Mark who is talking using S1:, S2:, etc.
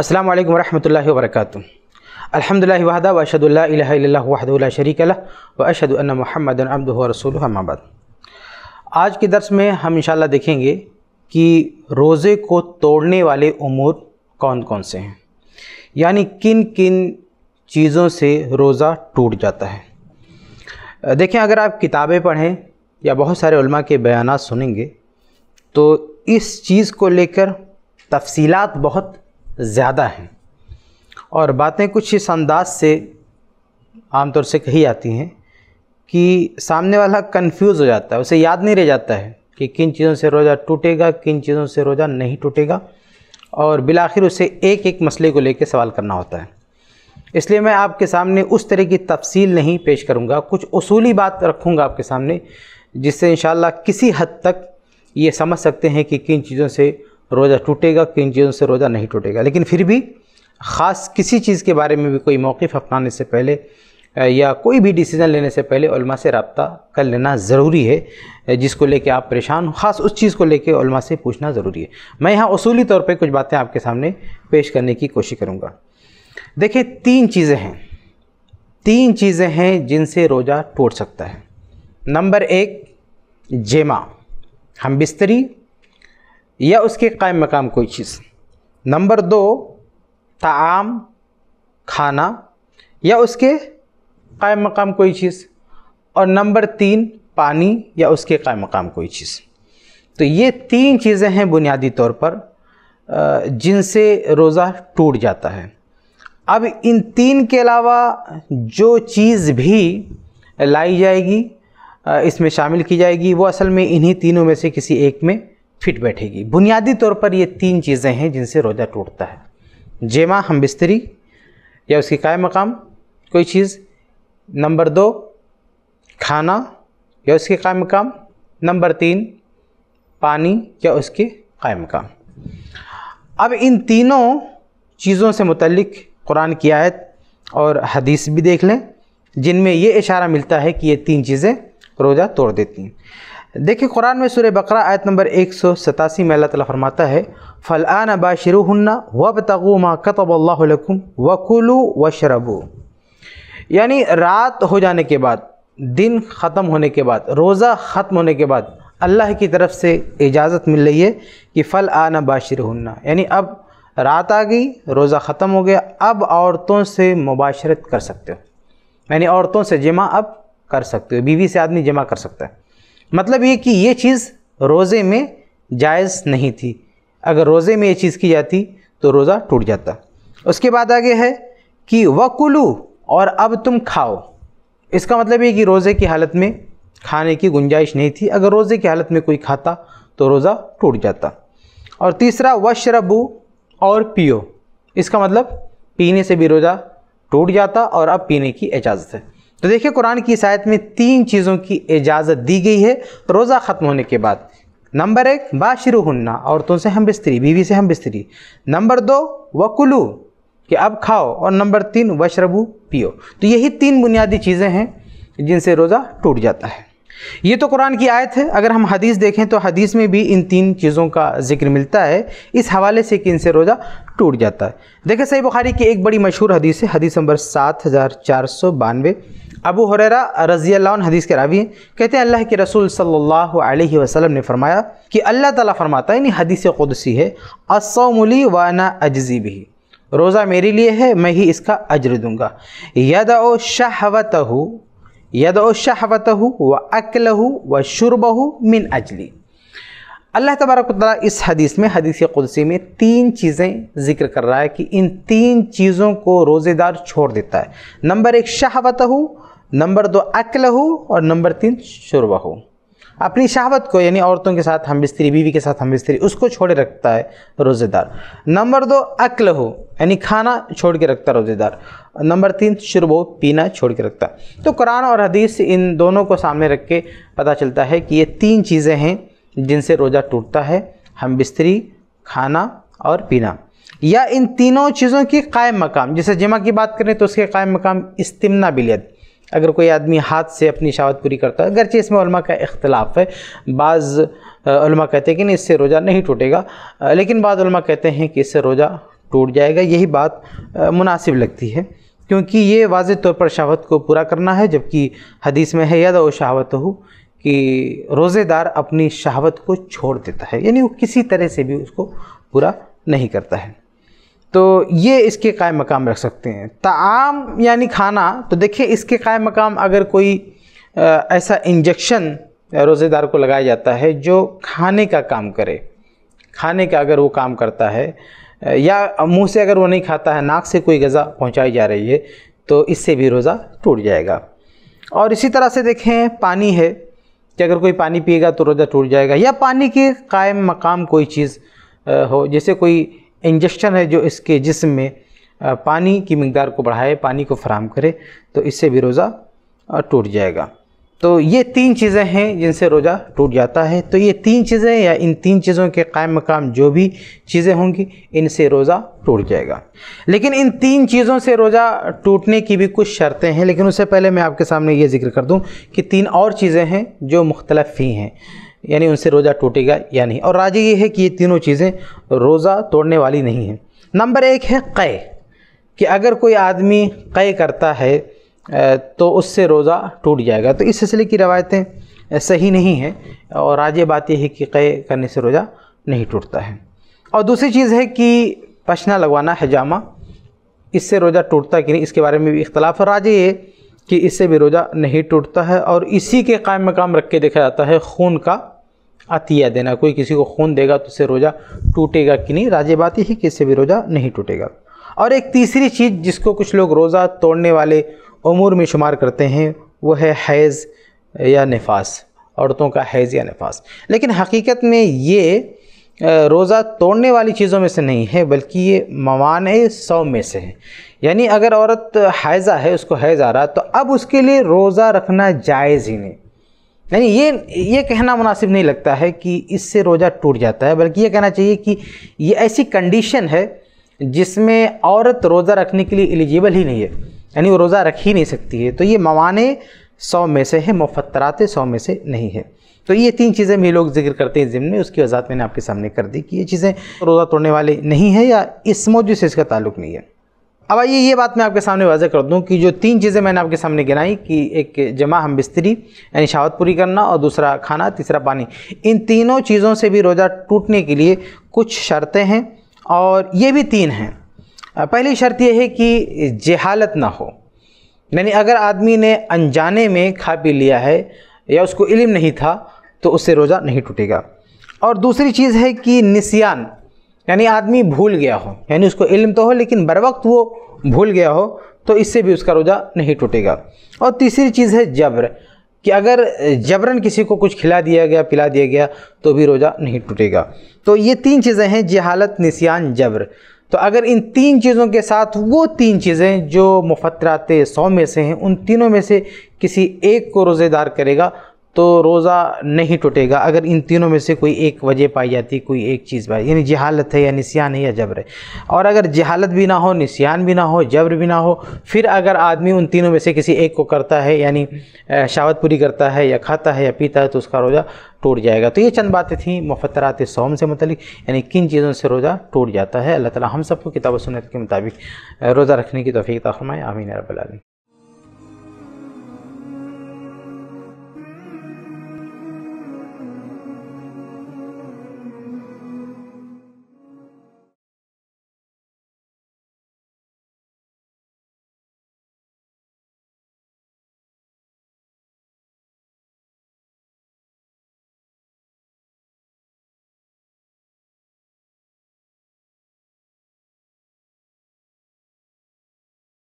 S1: अस्सलाम वालेकुम रहमतुल्लाहि व बरकातुहू अल्हम्दुलिल्लाहि वहदा व अशहदु अल्ला इलाहा इल्लल्लाहु वहदहु ला शरीका लह व अशहदु अन्ना मुहम्मदन अब्दुहु व रसूलुहु अम्मा बाद आज के दर्स में हम इंशाल्लाह देखेंगे कि रोज़े को तोड़ने वाले उमूर कौन कौन से हैं यानी किन किन चीज़ों से रोज़ा टूट जाता है देखें अगर आप किताबें पढ़ें या बहुत सारे उलमा के बयान सुनेंगे तो इस चीज़ को लेकर तफसीलात बहुत ज़्यादा हैं और बातें कुछ इस अंदाज से आमतौर से कही जाती हैं कि सामने वाला कंफ्यूज हो जाता है उसे याद नहीं रह जाता है कि किन चीज़ों से रोज़ा टूटेगा किन चीज़ों से रोज़ा नहीं टूटेगा और बिलाखिर उसे एक एक मसले को लेकर सवाल करना होता है इसलिए मैं आपके सामने उस तरह की तफसील नहीं पेश करूँगा कुछ असूली बात रखूँगा आपके सामने जिससे इन किसी हद तक ये समझ सकते हैं कि किन चीज़ों से रोज़ा टूटेगा किन चीज़ों से रोज़ा नहीं टूटेगा लेकिन फिर भी ख़ास किसी चीज़ के बारे में भी कोई मौक़ अपनाने से पहले या कोई भी डिसीज़न लेने से पहले से रबता कर लेना ज़रूरी है जिसको लेके आप परेशान हो ख़ास उस चीज़ को लेके उलमा से पूछना ज़रूरी है मैं यहाँ असूली तौर पे कुछ बातें आपके सामने पेश करने की कोशिश करूँगा देखिए तीन चीज़ें हैं तीन चीज़ें हैं जिनसे रोज़ा टूट सकता है नंबर एक जेमा हम बिस्तरी या उसके कायम मकाम कोई चीज़ नंबर दो ताम खाना या उसके कायम मकाम कोई चीज़ और नंबर तीन पानी या उसके कायम मकाम कोई चीज़ तो ये तीन चीज़ें हैं बुनियादी तौर पर जिनसे रोज़ा टूट जाता है अब इन तीन के अलावा जो चीज़ भी लाई जाएगी इसमें शामिल की जाएगी वो असल में इन्हीं तीनों में से किसी एक में फिट बैठेगी बुनियादी तौर पर ये तीन चीज़ें हैं जिनसे रोज़ा टूटता है जेमा हम बिस्तरी या उसकी काय मकाम कोई चीज़ नंबर दो खाना या उसके काय मकाम नंबर तीन पानी या उसके काय मकाम अब इन तीनों चीज़ों से मुतलक कुरान की आयत और हदीस भी देख लें जिनमें ये इशारा मिलता है कि ये तीन चीज़ें रोज़ा तोड़ देती हैं देखिए कुरान में सूर्य बकरा आयत नंबर एक सौ सतासी में अल्लाह फरमाता है फ़लान बाशिर हन्ना वब तगु माँ कतबल्लाकुम वकुलू शरबु यानी रात हो जाने के बाद दिन ख़त्म होने के बाद रोज़ा ख़त्म होने के बाद अल्लाह की तरफ से इजाज़त मिल रही है कि फ़ल आना बाशरुन्ना हन्ना यानी अब रात आ गई रोज़ा ख़त्म हो गया अब औरतों से मुबाशरत कर सकते हो यानी औरतों से जमा अब कर सकते हो बीवी से आदमी जमा कर सकता है मतलब ये कि ये चीज़ रोज़े में जायज़ नहीं थी अगर रोज़े में ये चीज़ की जाती तो रोज़ा टूट जाता उसके बाद आगे है कि वकुलू और अब तुम खाओ इसका मतलब ये कि रोज़े की हालत में खाने की गुंजाइश नहीं थी अगर रोज़े की हालत में कोई खाता तो रोज़ा टूट जाता और तीसरा वशरबू और पियो इसका मतलब पीने से भी रोज़ा टूट जाता और अब पीने की इजाज़त है तो देखिए कुरान की इस आयत में तीन चीज़ों की इजाज़त दी गई है रोज़ा ख़त्म होने के बाद नंबर एक बाशिर हन्ना औरतों से हम बिस्तरी बीवी से हम बिस्तरी नंबर दो वकुलू कि अब खाओ और नंबर तीन वशरबू पियो तो यही तीन बुनियादी चीज़ें हैं जिनसे रोज़ा टूट जाता है ये तो कुरान की आयत है अगर हम हदीस देखें तो हदीस में भी इन तीन चीज़ों का जिक्र मिलता है इस हवाले से कि इनसे रोज़ा टूट जाता है देखें सही बुखारी की एक बड़ी मशहूर हदीस है हदीस नंबर सात हज़ार चार सौ बानवे अबू हुररा रज़ी हदीस के रावी कहते हैं अल्लाह के रसूल सल्लल्लाहु अलैहि वसल्लम ने फरमाया कि अल्लाह ताला फरमाता है यानी हदीस क़ुदसी है व वाना अजजी भी रोज़ा मेरे लिए है मैं ही इसका अजर दूँगा यद ओ शहवत यद ओ शहवत व अकल हो व शुरब मिन अजली अल्लाह तबारक इस हदीस में हदीस कुदसी में तीन चीज़ें जिक्र कर रहा है कि इन तीन चीज़ों को रोज़ेदार छोड़ देता है नंबर एक शहवत नंबर दो अकल हो और नंबर तीन शुरबा हो अपनी शहावत को यानी औरतों के साथ हम बिस्तरी बीवी के साथ हम बिस्तरी उसको छोड़े रखता है रोज़ेदार नंबर दो अक्ल हो यानी खाना छोड़ के रखता है रोज़ेदार नंबर तीन शुरब हो पीना छोड़ के रखता तो कुरान और हदीस इन दोनों को सामने रख के पता चलता है कि ये तीन चीज़ें हैं जिनसे रोज़ा टूटता है हम बिस्तरी खाना और पीना या इन तीनों चीज़ों की कायम मकाम जैसे जिमा की बात करें तो उसके कायम मकाम इस्तिमना बिलियत अगर कोई आदमी हाथ से अपनी शावत पूरी करता है अगरचे इसमें उलमा का इख्तलाफ है बाज़ कहते हैं कि नहीं इससे रोज़ा नहीं टूटेगा लेकिन बाद कहते हैं कि इससे रोज़ा टूट जाएगा यही बात मुनासिब लगती है क्योंकि ये वाज तौर पर शहावत को पूरा करना है जबकि हदीस में है याद व शहावत हो कि रोज़ेदार अपनी शहावत को छोड़ देता है यानी वो किसी तरह से भी उसको पूरा नहीं करता है तो ये इसके कायम मकाम रख सकते हैं ताम यानी खाना तो देखिए इसके कायम मकाम अगर कोई ऐसा इंजेक्शन रोज़ेदार को लगाया जाता है जो खाने का काम करे खाने का अगर वो काम करता है या मुंह से अगर वो नहीं खाता है नाक से कोई गज़ा पहुंचाई जा रही है तो इससे भी रोज़ा टूट जाएगा और इसी तरह से देखें पानी है कि अगर कोई पानी पिएगा तो रोज़ा टूट जाएगा या पानी के कायम मकाम कोई चीज़ हो जैसे कोई इंजेक्शन है जो इसके जिसम में पानी की मकदार को बढ़ाए पानी को फराम करे तो इससे भी रोज़ा टूट जाएगा तो ये तीन चीज़ें हैं जिनसे रोज़ा टूट जाता है तो ये तीन चीज़ें या इन तीन चीज़ों के कायम मकाम जो भी चीज़ें होंगी इनसे रोज़ा टूट जाएगा लेकिन इन तीन चीज़ों से रोज़ा टूटने की भी कुछ शर्तें हैं लेकिन उससे पहले मैं आपके सामने ये जिक्र कर दूँ कि तीन और चीज़ें हैं जो मुख्तलफ़ ही हैं यानी उनसे रोज़ा टूटेगा या नहीं और राजी ये है कि ये तीनों चीज़ें रोज़ा तोड़ने वाली नहीं हैं नंबर एक है कै कि अगर कोई आदमी कै करता है तो उससे रोज़ा टूट जाएगा तो इस सिलसिले की रवायतें सही नहीं हैं और राज बात यह है कि कै करने से रोज़ा नहीं टूटता है और दूसरी चीज़ है कि पछना लगवाना हजामा इससे रोज़ा टूटता कि नहीं इसके बारे में भी इख्तलाफ है राज ये कि इससे भी रोज़ा नहीं टूटता है और इसी के कायम मकाम रख के देखा जाता है खून का अतिया देना कोई किसी को खून देगा तो उससे रोज़ा टूटेगा कि नहीं राजे बात ही कि भी रोज़ा नहीं टूटेगा और एक तीसरी चीज़ जिसको कुछ लोग रोज़ा तोड़ने वाले उमूर में शुमार करते हैं वो है हैज़ या नफास औरतों का हैज़ या नफास लेकिन हकीकत में ये रोज़ा तोड़ने वाली चीज़ों में से नहीं है बल्कि ये मवान सौ में से है यानी अगर औरत हैज़ा है उसको हैज़ आ रहा तो अब उसके लिए रोज़ा रखना जायज़ ही नहीं यानी ये ये कहना मुनासिब नहीं लगता है कि इससे रोज़ा टूट जाता है बल्कि ये कहना चाहिए कि ये ऐसी कंडीशन है जिसमें औरत रोज़ा रखने के लिए एलिजिबल ही नहीं है यानी वो रोज़ा रख ही नहीं सकती है तो ये मवाने सौ में से है मुफतरात सौ में से नहीं है तो ये तीन चीज़ें मेरे लोग जिक्र करते हैं ज़िम्मे में उसकी वजात मैंने आपके सामने कर दी कि ये चीज़ें रोज़ा तोड़ने वाले नहीं है या इस मौजूद से इसका ताल्लुक नहीं है अब आइए ये बात मैं आपके सामने वाजह कर दूं कि जो तीन चीज़ें मैंने आपके सामने गिनाई कि एक जमा हम बिस्तरी यानी शावत पूरी करना और दूसरा खाना तीसरा पानी इन तीनों चीज़ों से भी रोज़ा टूटने के लिए कुछ शर्तें हैं और ये भी तीन हैं पहली शर्त यह है कि जहालत ना हो यानी अगर आदमी ने अनजाने में खा पी लिया है या उसको इल्म नहीं था तो उससे रोज़ा नहीं टूटेगा और दूसरी चीज़ है कि निसियान यानी आदमी भूल गया हो यानी उसको इल्म तो हो लेकिन बर वक्त वो भूल गया हो तो इससे भी उसका रोज़ा नहीं टूटेगा और तीसरी चीज़ है जबर कि अगर जबरन किसी को कुछ खिला दिया गया पिला दिया गया तो भी रोज़ा नहीं टूटेगा तो ये तीन चीज़ें हैं जहालत निसियान जबर तो अगर इन तीन चीज़ों के साथ वो तीन चीज़ें जो मुफतरात सौ में से हैं उन तीनों में से किसी एक को रोज़ेदार करेगा तो रोज़ा नहीं टूटेगा अगर इन तीनों में से कोई एक वजह पाई जाती कोई एक चीज़ पाई यानी जहालत है या निसियान है या जबर है और अगर जहालत भी ना हो निसियान भी ना हो जबर भी ना हो फिर अगर आदमी उन तीनों में से किसी एक को करता है यानी शावत पूरी करता है या खाता है या पीता है तो उसका रोज़ा टूट जाएगा तो ये चंद बातें थी मुफतरात सोम से मतलब यानी किन चीज़ों से रोज़ा टूट जाता है अल्लाह ताली हम सबको किताब सुनत के मुताबिक रोज़ा रखने की तोफ़ी तखमाएँ आमीन रबी